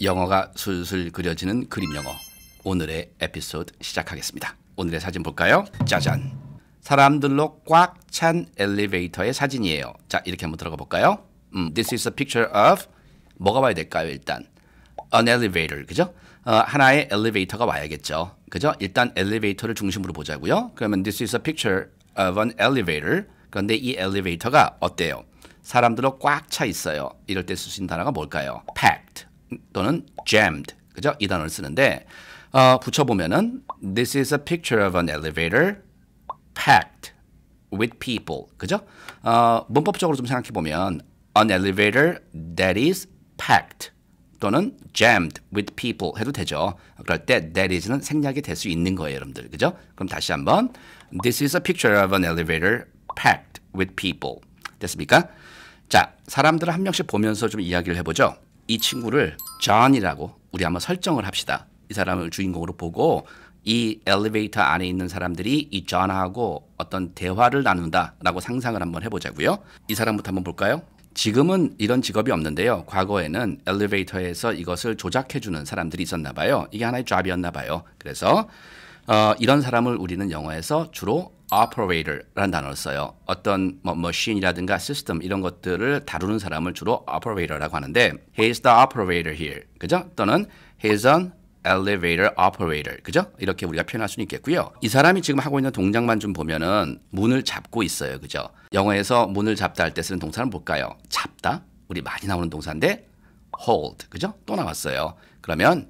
영어가 술술 그려지는 그림 영어 오늘의 에피소드 시작하겠습니다. 오늘의 사진 볼까요? 짜잔. 사람들로 꽉 찬 엘리베이터의 사진이에요. 자, 이렇게 한번 들어가 볼까요? 음, this is a picture of 뭐가 와야 될까요, 일단? an elevator. 그죠? 어, 하나의 엘리베이터가 와야겠죠. 그죠? 일단 엘리베이터를 중심으로 보자고요. 그러면 this is a picture of an elevator. 그런데 이 엘리베이터가 어때요? 사람들로 꽉 차 있어요. 이럴 때 쓰신 단어가 뭘까요? packed. 또는 jammed 그죠? 이 단어를 쓰는데 어, 붙여보면은 This is a picture of an elevator packed with people. 그죠? 어, 문법적으로 좀 생각해 보면 an elevator that is packed 또는 jammed with people 해도 되죠. 그럴 때 that is는 생략이 될 수 있는 거예요, 여러분들. 그죠? 그럼 다시 한번 This is a picture of an elevator packed with people. 됐습니까? 자, 사람들을 한 명씩 보면서 좀 이야기를 해보죠. 이 친구를 존이라고 우리 한번 설정을 합시다. 이 사람을 주인공으로 보고 이 엘리베이터 안에 있는 사람들이 이 존하고 어떤 대화를 나눈다라고 상상을 한번 해보자고요. 이 사람부터 한번 볼까요? 지금은 이런 직업이 없는데요. 과거에는 엘리베이터에서 이것을 조작해주는 사람들이 있었나 봐요. 이게 하나의 잡이었나 봐요. 그래서 어, 이런 사람을 우리는 영어에서 주로 operator라는 단어를 써요. 어떤 뭐 machine이라든가 system 이런 것들을 다루는 사람을 주로 operator라고 하는데 he is the operator here. 그죠? 또는 he is an elevator operator. 그죠? 이렇게 우리가 표현할 수는 있겠고요. 이 사람이 지금 하고 있는 동작만 좀 보면은 문을 잡고 있어요. 그죠? 영어에서 문을 잡다 할 때 쓰는 동사는 볼까요 잡다. 우리 많이 나오는 동사인데 hold. 그죠? 또 나왔어요. 그러면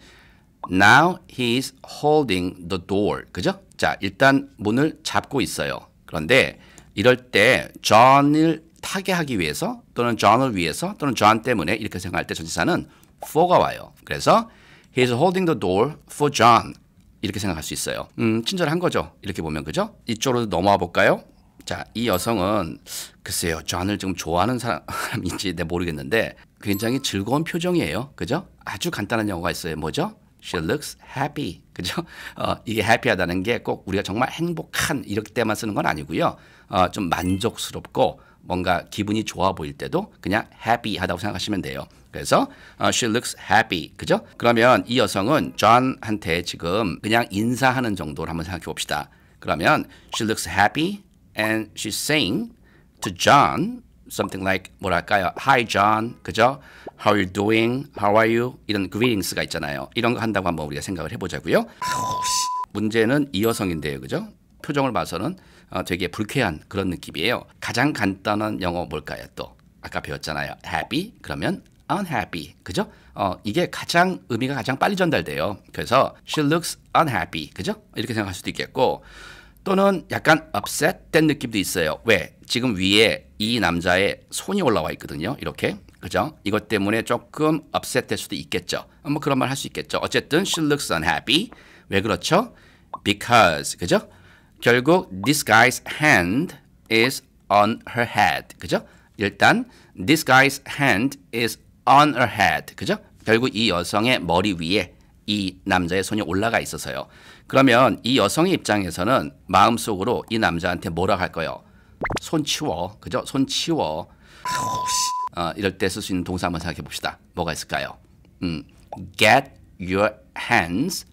Now he's holding the door. 그죠? 자, 일단 문을 잡고 있어요. 그런데 이럴 때 John을 타게 하기 위해서 또는 John을 위해서 또는 John 때문에 이렇게 생각할 때 전치사는 for가 와요. 그래서 he's holding the door for John. 이렇게 생각할 수 있어요. 음, 친절한 거죠. 이렇게 보면 그죠? 이쪽으로 넘어와 볼까요? 자, 이 여성은 글쎄요. 존을 지금 좋아하는 사람인지 내 모르겠는데 굉장히 즐거운 표정이에요. 그죠? 아주 간단한 영어가 있어요. 뭐죠? She looks happy. 그죠? 어, 이 happy하다는 게 꼭 우리가 정말 행복한 이럴 때만 쓰는 건 아니고요. 어, 좀 만족스럽고 뭔가 기분이 좋아 보일 때도 그냥 happy 하다고 생각하시면 돼요. 그래서 어, she looks happy. 그죠? 그러면 이 여성은 존한테 지금 그냥 인사하는 정도로 한번 생각해 봅시다. 그러면 she looks happy and she's saying to John something like 뭐랄까요? Hi John. 그죠? how are you doing, how are you 이런 greetings가 있잖아요. 이런 거 한다고 한번 우리가 생각을 해보자고요. 문제는 이여성인데요 그죠? 표정을 봐서는 어, 되게 불쾌한 그런 느낌이에요. 가장 간단한 영어 뭘까요? 또 아까 배웠잖아요. happy 그러면 unhappy 그죠? 어, 이게 가장 의미가 가장 빨리 전달돼요. 그래서 she looks unhappy 그죠? 이렇게 생각할 수도 있겠고 또는 약간 upset 된 느낌도 있어요. 왜? 지금 위에 이 남자의 손이 올라와 있거든요. 이렇게 그죠? 이것 때문에 조금 업셋될 수도 있겠죠. 어, 뭐 그런 말 할 수 있겠죠. 어쨌든 she looks unhappy. 왜 그렇죠? Because 그죠? 결국 this guy's hand is on her head. 그죠? 일단 this guy's hand is on her head. 그죠? 결국 이 여성의 머리 위에 이 남자의 손이 올라가 있어서요. 그러면 이 여성의 입장에서는 마음속으로 이 남자한테 뭐라 할거요손 치워. 그죠? 손 치워. 아우, 어, 이럴 때 쓸 수 있는 동사 한번 생각해 봅시다. 뭐가 있을까요? 음, get your hands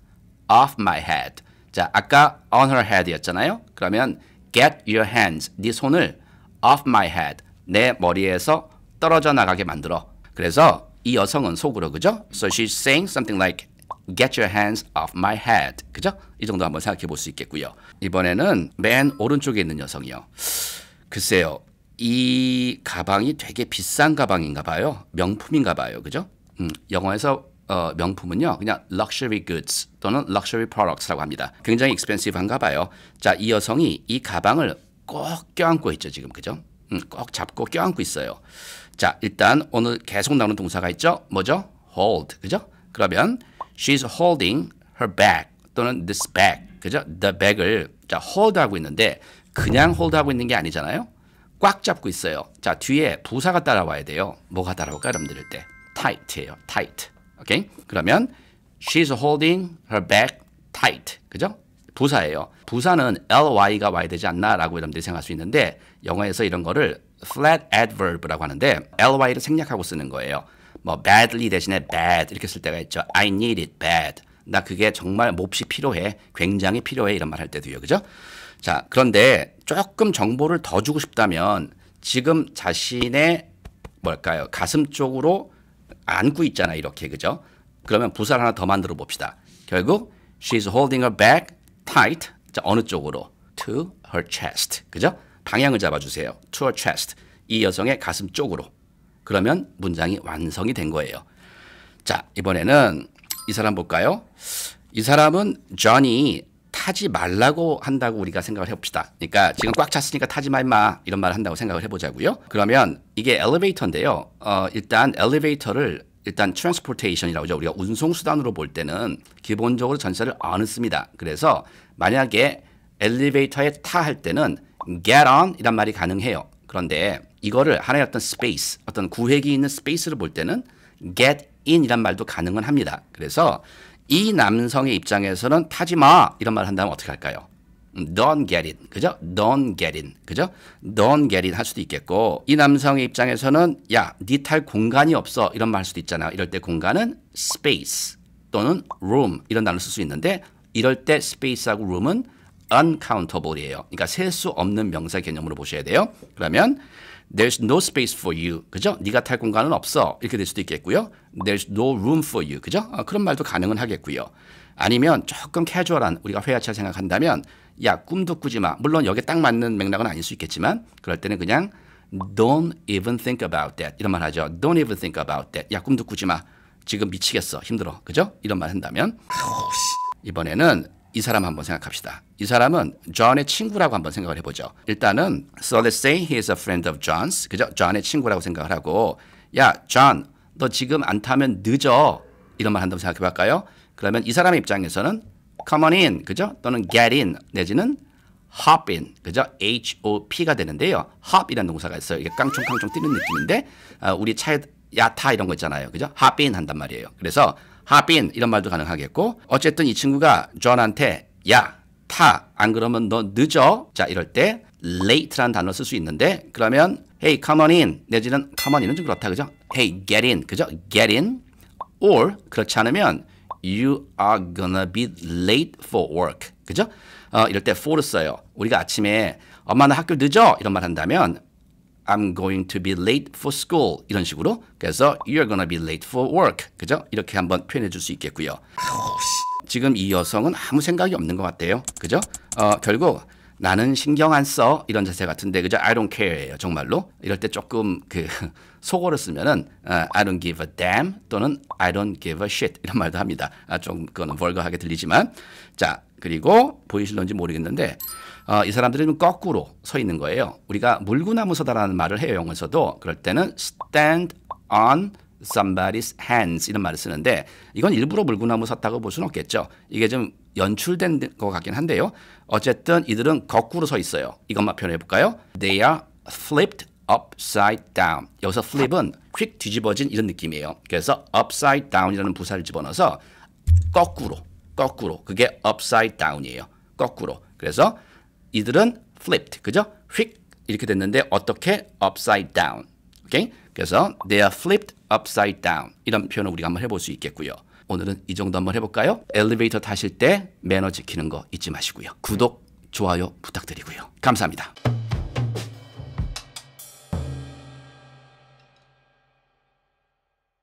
off my head. 자, 아까 on her head였잖아요. 그러면 get your hands, 네 손을 off my head, 내 머리에서 떨어져 나가게 만들어. 그래서 이 여성은 속으로 그죠? So she's saying something like get your hands off my head. 그죠? 이 정도 한번 생각해 볼 수 있겠고요. 이번에는 맨 오른쪽에 있는 여성이요. 글쎄요. 이 가방이 되게 비싼 가방인가 봐요. 명품인가 봐요. 그죠? 음, 영어에서 어, 명품은요. 그냥 luxury goods 또는 luxury products라고 합니다. 굉장히 expensive한가 봐요. 자, 이 여성이 이 가방을 꼭 껴안고 있죠. 지금 그죠? 음, 꼭 잡고 껴안고 있어요. 자, 일단 오늘 계속 나오는 동사가 있죠. 뭐죠? hold. 그죠? 그러면 she's holding her bag 또는 this bag. 그죠? the bag을 자, hold 하고 있는데 그냥 hold 하고 있는 게 아니잖아요. 꽉 잡고 있어요. 자, 뒤에 부사가 따라와야 돼요. 뭐가 따라올까? 여러분들 때. tight예요. tight. 오케이? 그러면 she's holding her b a c k tight. 그죠? 부사예요. 부사는 ly가 와야 되지 않나라고 여러분들이 생각할 수 있는데 영어에서 이런 거를 flat adverb라고 하는데 ly를 생략하고 쓰는 거예요. 뭐 badly 대신에 bad 이렇게 쓸 때가 있죠. I need it bad. 나 그게 정말 몹시 필요해. 굉장히 필요해 이런 말 할 때도요. 그죠? 자, 그런데 조금 정보를 더 주고 싶다면 지금 자신의 뭘까요? 가슴 쪽으로 안고 있잖아, 이렇게. 그죠? 그러면 부사를 하나 더 만들어 봅시다. 결국 she's holding her back tight. 자, 어느 쪽으로? to her chest. 그죠? 방향을 잡아 주세요. to her chest. 이 여성의 가슴 쪽으로. 그러면 문장이 완성이 된 거예요. 자, 이번에는 이 사람 볼까요? 이 사람은 j o h n 이 타지 말라고 한다고 우리가 생각을 해봅시다. 그러니까 지금 꽉 찼으니까 타지 말마 이런 말을 한다고 생각을 해보자고요. 그러면 이게 엘리베이터인데요. 어, 일단 엘리베이터를 일단 트랜스포테이션이라고 하죠. 우리가 운송수단으로 볼 때는 기본적으로 전세를 안 씁니다. 그래서 만약에 엘리베이터에 타할 때는 get on 이란 말이 가능해요. 그런데 이거를 하나의 어떤 스페이스, 어떤 구획이 있는 스페이스를 볼 때는 get in 이란 말도 가능은 합니다. 그래서 이 남성의 입장에서는 타지 마 이런 말을 한다면 어떻게 할까요? 음, don't get it. 그죠? Don't get it. 그죠? Don't get it 할 수도 있겠고 이 남성의 입장에서는 야, 니탈 네 공간이 없어 이런 말 할 수도 있잖아. 이럴 때 공간은 space 또는 room 이런 단어쓸수 있는데 이럴 때 space하고 room은 uncountable이에요. 그러니까 셀 수 없는 명사 개념으로 보셔야 돼요. 그러면 There's no space for you. 그죠? 네가 탈 공간은 없어. 이렇게 될 수도 있겠고요. There's no room for you. 그죠? 아, 그런 말도 가능은 하겠고요. 아니면 조금 캐주얼한 우리가 회화차 생각한다면 야 꿈도 꾸지 마. 물론 여기에 딱 맞는 맥락은 아닐 수 있겠지만 그럴 때는 그냥 Don't even think about that. 이런 말 하죠. Don't even think about that. 야 꿈도 꾸지 마. 지금 미치겠어. 힘들어. 그죠? 이런 말 한다면 이번에는 이 사람 한번 생각합시다. 이 사람은 존의 친구라고 한번 생각을 해보죠. 일단은 so let's say he is a friend of John's. 그죠? 존의 친구라고 생각을 하고 야, 존, 너 지금 안 타면 늦어. 이런 말 한다고 생각해 볼까요? 그러면 이 사람의 입장에서는 come on in. 그죠? 또는 get in 내지는 hop in. 그죠? H-O-P가 되는데요. hop이라는 동사가 있어요. 이게 깡총깡총 뛰는 느낌인데 아, 우리 차에 야타 이런 거 있잖아요. 그죠? hop in 한단 말이에요. 그래서 하빈 이런 말도 가능하겠고 어쨌든 이 친구가 존한테 야타 안 그러면 너 늦어 자 이럴 때 late라는 단어 쓸 수 있는데 그러면 hey come on in 내지는 come on in은 좀 그렇다 그죠 hey get in 그죠 get in or 그렇지 않으면 you are gonna be late for work 그죠 어, 이럴 때 for를 써요 우리가 아침에 엄마 는 학교 늦어 이런 말 한다면 I'm going to be late for school 이런 식으로 그래서 you're gonna be late for work 그죠? 이렇게 한번 표현해 줄 수 있겠고요. 지금 이 여성은 아무 생각이 없는 것 같아요. 그죠? 어, 결국 나는 신경 안 써 이런 자세 같은데 그죠 I don't care예요 정말로 이럴 때 조금 그 속어를 쓰면은 uh, I don't give a damn 또는 I don't give a shit 이런 말도 합니다. 아, 좀그건는 벌거하게 들리지만 자 그리고 보이실런지 모르겠는데 어, 이사람들은 거꾸로 서 있는 거예요. 우리가 물구나무 서다라는 말을 해요 영어에서도 그럴 때는 stand on somebody's hands 이런 말을 쓰는데 이건 일부러 물구나무 섰다고 볼 수는 없겠죠. 이게 좀 연출된 것 같긴 한데요. 어쨌든 이들은 거꾸로 서 있어요. 이것만 표현해 볼까요? They are flipped upside down. 여기서 flip은 휙 뒤집어진 이런 느낌이에요. 그래서 upside down이라는 부사를 집어넣어서 거꾸로, 거꾸로. 그게 upside down이에요. 거꾸로. 그래서 이들은 flipped, 그죠? 휙 이렇게 됐는데 어떻게 upside down. 오케이? 그래서 they are flipped upside down 이런 표현을 우리가 한번 해볼 수 있겠고요. 오늘은 이 정도 한번 해볼까요? 엘리베이터 타실 때 매너 지키는 거 잊지 마시고요. 구독, 좋아요 부탁드리고요. 감사합니다.